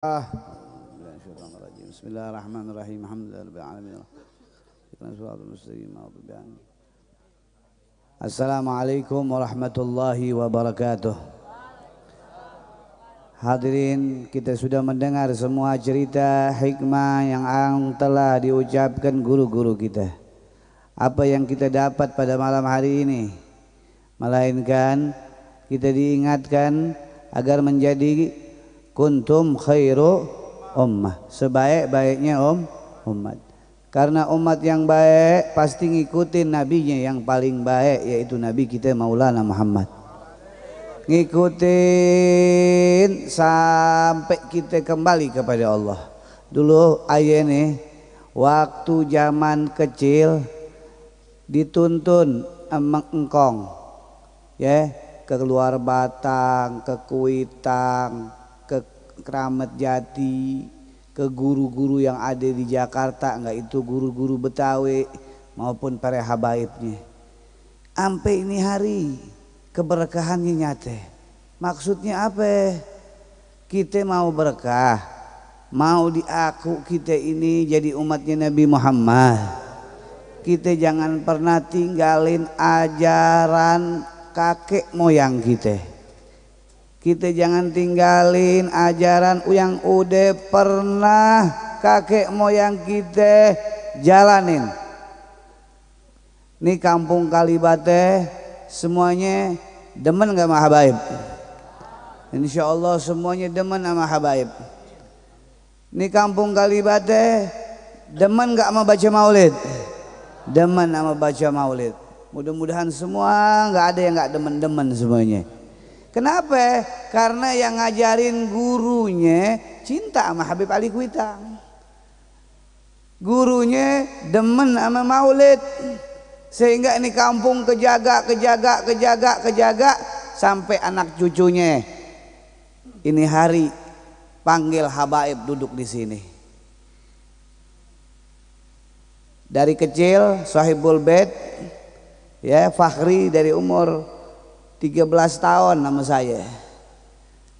Ah. Bismillahirrahmanirrahim. warahmatullahi warahmatullahi wabarakatuh. Hadirin kita sudah mendengar semua cerita hikmah yang telah diucapkan guru-guru kita Apa yang kita dapat pada malam hari ini Melainkan kita diingatkan agar menjadi kuntum khairu ummah sebaik-baiknya om umat karena umat yang baik pasti ngikutin nabinya yang paling baik yaitu nabi kita Maulana Muhammad ngikutin sampai kita kembali kepada Allah dulu ayah nih waktu zaman kecil dituntun mengengkong ya yeah, keluar Batang ke Kuitang keramat jati ke guru-guru yang ada di Jakarta enggak itu guru-guru Betawi maupun para habaibnya sampai ini hari keberkahannya nyata maksudnya apa kita mau berkah mau diaku kita ini jadi umatnya Nabi Muhammad kita jangan pernah tinggalin ajaran kakek moyang kita kita jangan tinggalin ajaran yang udah pernah kakek moyang kita jalanin ini kampung Kalibate semuanya demen gak maha Habaib Insya Allah semuanya demen sama Habaib ini kampung Kalibate demen gak sama baca maulid demen sama baca maulid mudah-mudahan semua gak ada yang gak demen-demen semuanya Kenapa? Karena yang ngajarin gurunya cinta sama Habib Ali Kuitang. Gurunya demen sama Maulid. Sehingga ini kampung kejaga, kejaga, kejaga, kejaga sampai anak cucunya. Ini hari panggil Habaib duduk di sini. Dari kecil Sahibul Bed ya Fakhri dari umur 13 tahun nama saya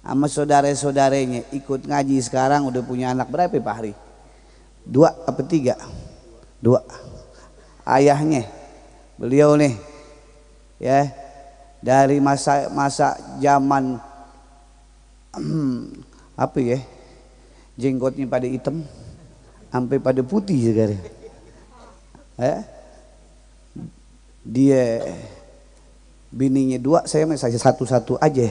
sama saudara-saudaranya ikut ngaji sekarang udah punya anak berapa Pak Hari? Dua apa tiga? Dua. Ayahnya beliau nih ya dari masa masa zaman apa ya jenggotnya pada hitam sampai pada putih sekarang ya dia bininya dua saya masih satu-satu aja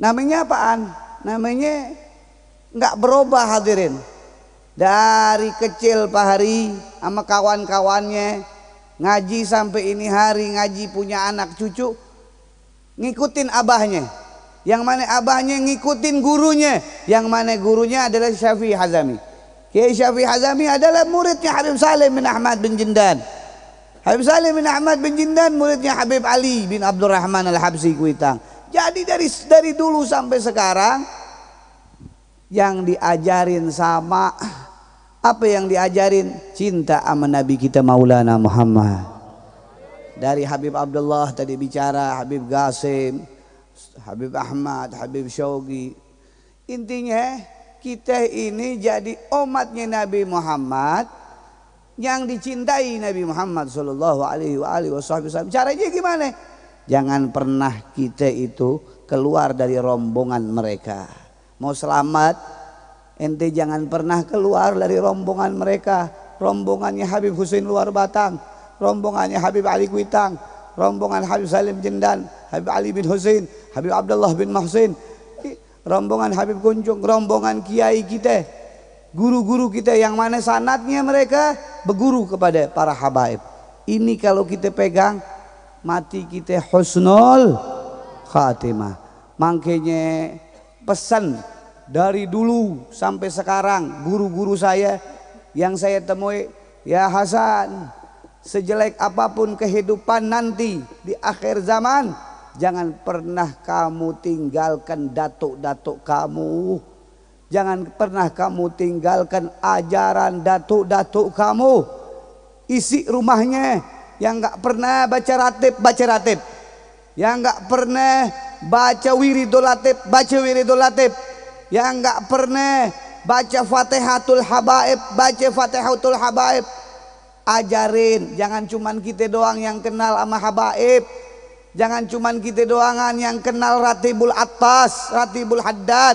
namanya apaan namanya nggak berubah hadirin dari kecil Pak Hari sama kawan-kawannya ngaji sampai ini hari ngaji punya anak cucu ngikutin abahnya yang mana abahnya ngikutin gurunya yang mana gurunya adalah Syafi'i Hazami Kiai Syafi'i Hazami adalah muridnya Harim Salim bin Ahmad bin jindan Habib Salim bin Ahmad bin Jindan muridnya Habib Ali bin Abdurrahman Al-Habsi Kuitang. Jadi dari dari dulu sampai sekarang yang diajarin sama apa yang diajarin cinta sama Nabi kita Maulana Muhammad. Dari Habib Abdullah tadi bicara, Habib Gasim, Habib Ahmad, Habib shogi Intinya kita ini jadi umatnya Nabi Muhammad yang dicintai Nabi Muhammad Shallallahu Alaihi Wasallam. Caranya gimana? Jangan pernah kita itu keluar dari rombongan mereka. Mau selamat, ente jangan pernah keluar dari rombongan mereka. Rombongannya Habib Husain Luar Batang, rombongannya Habib Ali Kuitang, rombongan Habib Salim Jendan, Habib Ali bin Husain, Habib Abdullah bin Mahsin, rombongan Habib Kunjung, rombongan Kiai kita, Guru-guru kita yang mana sanatnya mereka berguru kepada para habaib. Ini kalau kita pegang mati kita husnul khatimah. Makanya pesan dari dulu sampai sekarang guru-guru saya yang saya temui ya Hasan sejelek apapun kehidupan nanti di akhir zaman jangan pernah kamu tinggalkan datuk-datuk kamu Jangan pernah kamu tinggalkan ajaran datuk-datuk kamu. Isi rumahnya yang nggak pernah baca ratib, baca ratib. Yang nggak pernah baca wiridul baca wiridul Yang nggak pernah baca Fatihatul Habaib, baca Fatihatul Habaib. Ajarin, jangan cuman kita doang yang kenal sama Habaib. Jangan cuman kita doangan yang kenal Ratibul Atas, Ratibul Haddad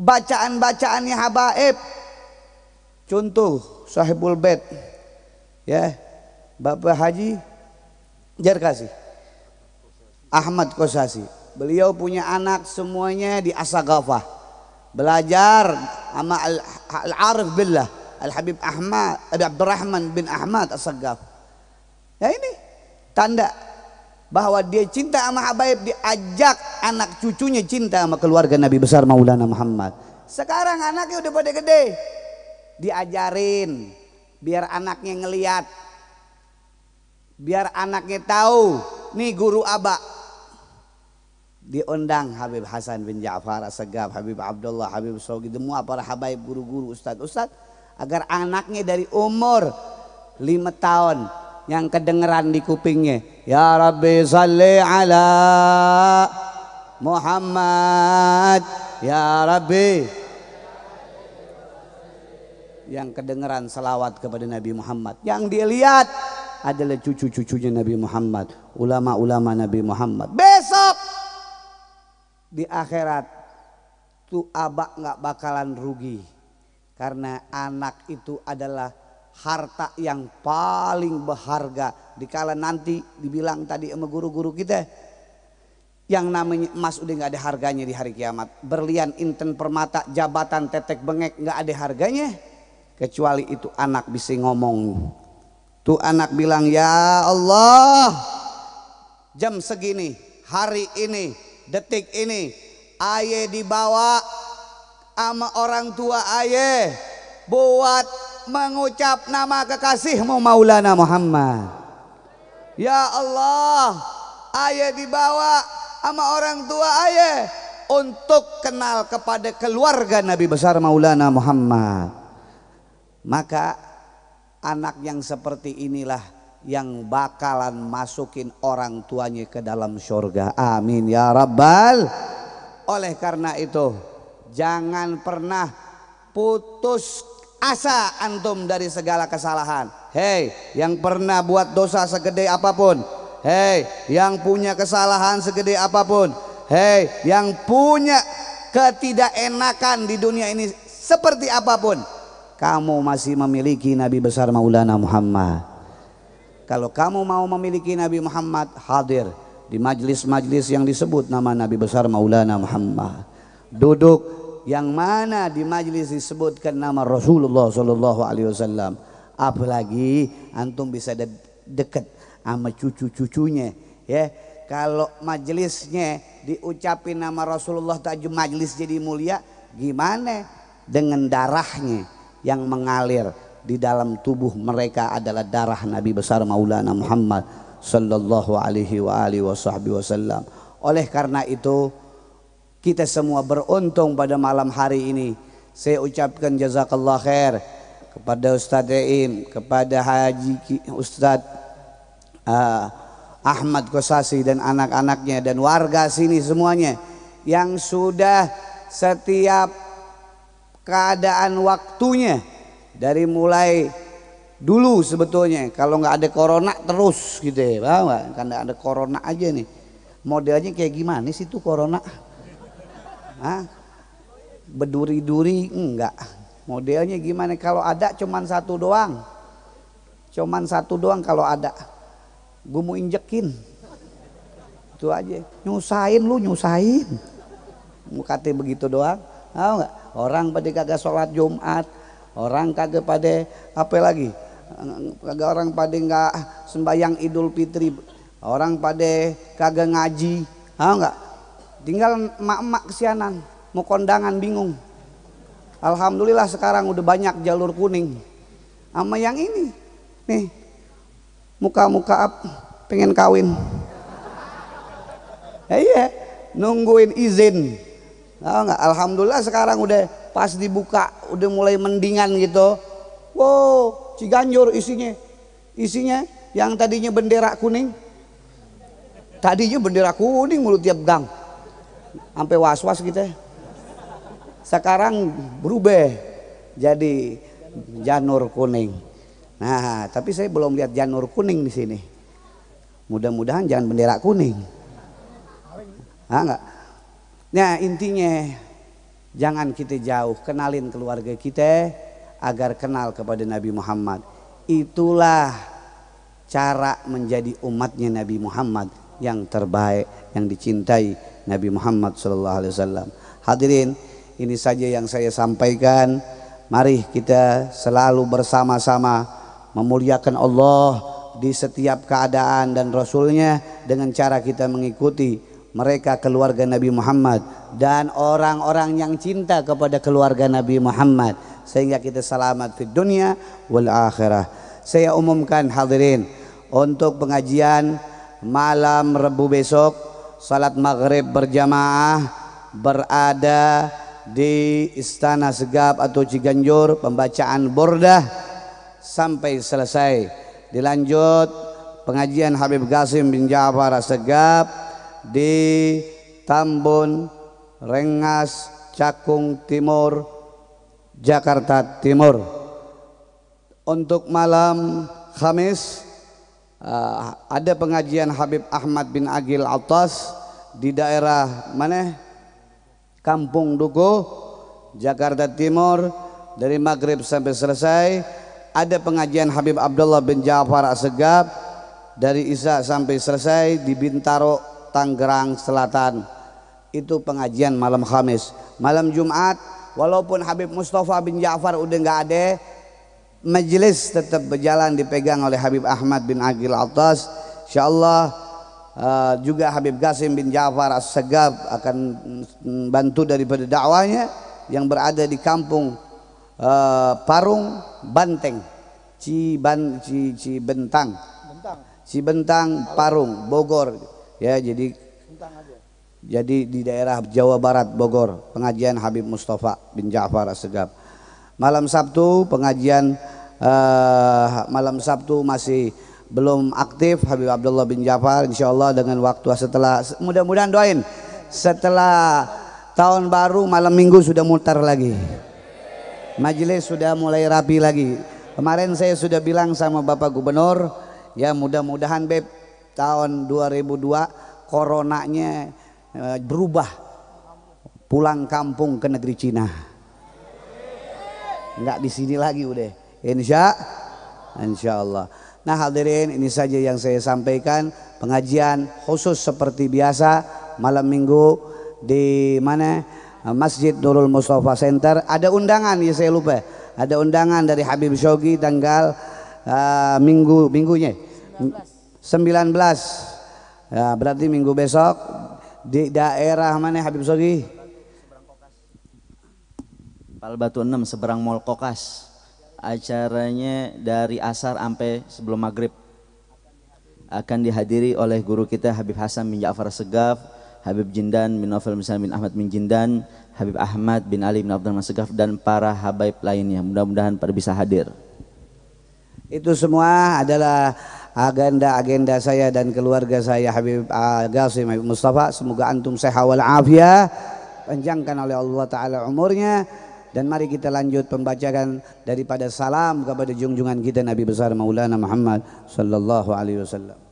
bacaan-bacaannya habaib. Contoh Sahibul bed Ya. Bapak Haji Jarkasi. Ahmad Kosasi. Beliau punya anak semuanya di Asagafah. Belajar sama Al-Arif al Billah. Al-Habib Ahmad, Abdurrahman bin Ahmad Asagaf. Ya ini tanda bahwa dia cinta sama habaib diajak anak cucunya cinta sama keluarga Nabi besar Maulana Muhammad sekarang anaknya udah pada gede diajarin biar anaknya ngeliat biar anaknya tahu nih guru abah diundang Habib Hasan bin Ja'far Segaf, Habib Abdullah, Habib Sogi semua para habaib guru-guru ustadz-ustadz agar anaknya dari umur lima tahun yang kedengeran di kupingnya ya Rabbi salli ala Muhammad ya Rabbi yang kedengeran salawat kepada Nabi Muhammad yang dilihat adalah cucu-cucunya Nabi Muhammad ulama-ulama Nabi Muhammad besok di akhirat tuh abak nggak bakalan rugi karena anak itu adalah harta yang paling berharga dikala nanti dibilang tadi sama guru-guru kita yang namanya emas udah nggak ada harganya di hari kiamat berlian inten permata jabatan tetek bengek nggak ada harganya kecuali itu anak bisa ngomong tuh anak bilang ya Allah jam segini hari ini detik ini ayah dibawa sama orang tua ayah buat mengucap nama kekasihmu Maulana Muhammad Ya Allah ayah dibawa sama orang tua ayah untuk kenal kepada keluarga Nabi besar Maulana Muhammad maka anak yang seperti inilah yang bakalan masukin orang tuanya ke dalam syurga Amin ya rabbal. Oleh karena itu, jangan pernah putus Asa antum dari segala kesalahan. Hei, yang pernah buat dosa segede apapun. Hei, yang punya kesalahan segede apapun. Hei, yang punya ketidakenakan di dunia ini seperti apapun. Kamu masih memiliki Nabi besar Maulana Muhammad. Kalau kamu mau memiliki Nabi Muhammad, hadir di majlis-majlis yang disebut nama Nabi besar Maulana Muhammad. Duduk yang mana di majlis disebutkan nama Rasulullah Shallallahu Alaihi Wasallam. Apalagi antum bisa de deket sama cucu-cucunya, ya. Kalau majlisnya diucapin nama Rasulullah tajum majlis jadi mulia, gimana? Dengan darahnya yang mengalir di dalam tubuh mereka adalah darah Nabi besar Maulana Muhammad sallallahu alaihi wasallam. Oleh karena itu kita semua beruntung pada malam hari ini. Saya ucapkan jazakallah khair kepada Ustaz Daim, kepada Haji Ustaz uh, Ahmad Kosasi dan anak-anaknya dan warga sini semuanya yang sudah setiap keadaan waktunya dari mulai dulu sebetulnya kalau nggak ada corona terus gitu ya, karena ada corona aja nih modelnya kayak gimana sih tuh corona? Hah? Beduri-duri enggak. Modelnya gimana kalau ada cuman satu doang. Cuman satu doang kalau ada. Gue mau injekin. Itu aja. Nyusahin lu nyusahin. Mukati begitu doang. Tahu enggak? Orang pada kagak sholat Jumat, orang kagak pada apa lagi? Kagak orang pada enggak sembahyang Idul Fitri, orang pada kagak ngaji. Tahu enggak? Tinggal emak-emak kesianan, mau kondangan bingung. Alhamdulillah sekarang udah banyak jalur kuning. Sama yang ini, nih muka-muka up, pengen kawin. Ya iya, nungguin izin. Tahu nggak? Alhamdulillah sekarang udah pas dibuka, udah mulai mendingan gitu. Wow, Ciganjur isinya. Isinya yang tadinya bendera kuning. Tadinya bendera kuning mulut tiap gang sampai was-was kita. Sekarang berubah jadi janur kuning. Nah, tapi saya belum lihat janur kuning di sini. Mudah-mudahan jangan bendera kuning. Ah, enggak. Nah, intinya jangan kita jauh, kenalin keluarga kita agar kenal kepada Nabi Muhammad. Itulah cara menjadi umatnya Nabi Muhammad yang terbaik, yang dicintai, Nabi Muhammad sallallahu alaihi wasallam. Hadirin, ini saja yang saya sampaikan. Mari kita selalu bersama-sama memuliakan Allah di setiap keadaan dan Rasulnya dengan cara kita mengikuti mereka keluarga Nabi Muhammad dan orang-orang yang cinta kepada keluarga Nabi Muhammad sehingga kita selamat di dunia wal akhirah. Saya umumkan hadirin untuk pengajian malam Rebu besok salat maghrib berjamaah berada di Istana Segap atau Ciganjur pembacaan bordah sampai selesai dilanjut pengajian Habib Gasim bin Ja'far Segap di Tambun Rengas Cakung Timur Jakarta Timur untuk malam Kamis uh, ada pengajian Habib Ahmad bin Agil Atas di daerah mana? Kampung Duku, Jakarta Timur dari maghrib sampai selesai. Ada pengajian Habib Abdullah bin Ja'far Segab dari Isa sampai selesai di Bintaro, Tangerang Selatan. Itu pengajian malam Kamis. Malam Jumat walaupun Habib Mustafa bin Ja'far udah nggak ada, majelis tetap berjalan dipegang oleh Habib Ahmad bin Agil Atas. Insyaallah uh, juga Habib Qasim bin Ja'far as akan bantu daripada dakwanya yang berada di kampung uh, Parung Banteng Ciban Ci, Cibentang Cibentang Parung Bogor ya jadi jadi di daerah Jawa Barat Bogor pengajian Habib Mustafa bin Ja'far as Malam Sabtu pengajian uh, malam Sabtu masih belum aktif Habib Abdullah bin Jafar insya Allah dengan waktu setelah mudah-mudahan doain setelah tahun baru malam minggu sudah mutar lagi majelis sudah mulai rapi lagi kemarin saya sudah bilang sama Bapak Gubernur ya mudah-mudahan Beb tahun 2002 coronanya eh, berubah pulang kampung ke negeri Cina nggak di sini lagi udah. Insya, insya Allah. Nah hadirin ini saja yang saya sampaikan pengajian khusus seperti biasa malam minggu di mana Masjid Nurul Mustafa Center ada undangan ya saya lupa ada undangan dari Habib Shogi tanggal uh, minggu minggunya 19, Ya, berarti minggu besok di daerah mana Habib Shogi Pal Batu 6 seberang Mall Kokas. Acaranya dari asar sampai sebelum maghrib akan dihadiri oleh guru kita Habib Hasan bin Ja'far Segaf, Habib Jindan bin Novel Misal bin Ahmad bin Jindan, Habib Ahmad bin Ali bin Abdul Segaf dan para habaib lainnya. Mudah-mudahan pada bisa hadir. Itu semua adalah agenda-agenda saya dan keluarga saya Habib uh, Habib Mustafa. Semoga antum sehat wal afiat, panjangkan oleh Allah taala umurnya dan mari kita lanjut pembacaan daripada salam kepada junjungan kita Nabi besar Maulana Muhammad sallallahu alaihi wasallam